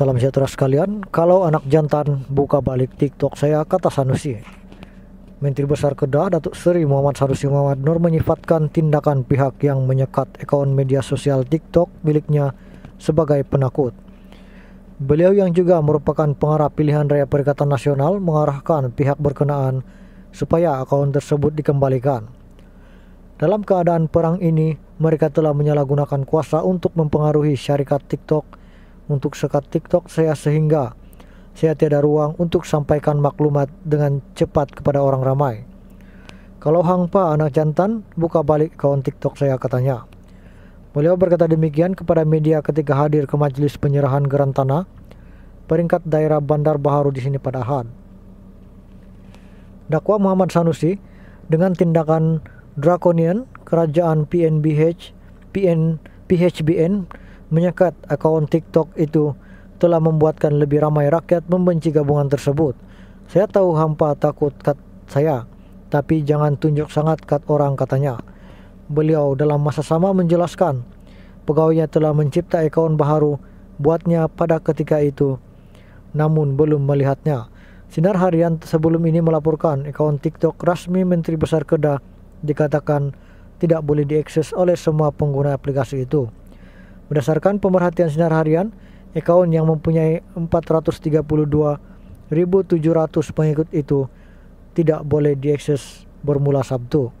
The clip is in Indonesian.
Salam sejahtera sekalian. Kalau anak jantan buka balik TikTok saya kata Sanusi. Menteri Besar Kedah Datuk Seri Muhammad Sanusi Muhammad Nur menyifatkan tindakan pihak yang menyekat akun media sosial TikTok miliknya sebagai penakut. Beliau yang juga merupakan pengarah pilihan raya Perikatan Nasional mengarahkan pihak berkenaan supaya akun tersebut dikembalikan. Dalam keadaan perang ini, mereka telah menyalahgunakan kuasa untuk mempengaruhi syarikat TikTok untuk sekat TikTok saya sehingga saya tiada ruang untuk sampaikan maklumat dengan cepat kepada orang ramai. Kalau hangpa anak jantan, buka balik kawan TikTok saya katanya. Beliau berkata demikian kepada media ketika hadir ke majelis penyerahan geran tanah peringkat daerah Bandar Baharu di sini pada Ahad. Dakwa Muhammad Sanusi dengan tindakan drakonian kerajaan PNBH PN PHBN menyekat akun TikTok itu telah membuatkan lebih ramai rakyat membenci gabungan tersebut. Saya tahu hampa takut kat saya, tapi jangan tunjuk sangat kat orang katanya. Beliau dalam masa sama menjelaskan, pegawainya telah mencipta akun baru buatnya pada ketika itu, namun belum melihatnya. Sinar Harian sebelum ini melaporkan akun TikTok rasmi Menteri Besar Kedah dikatakan tidak boleh diakses oleh semua pengguna aplikasi itu. Berdasarkan pemerhatian sinar harian, Ekaun yang mempunyai 432.700 pengikut itu tidak boleh diakses bermula Sabtu.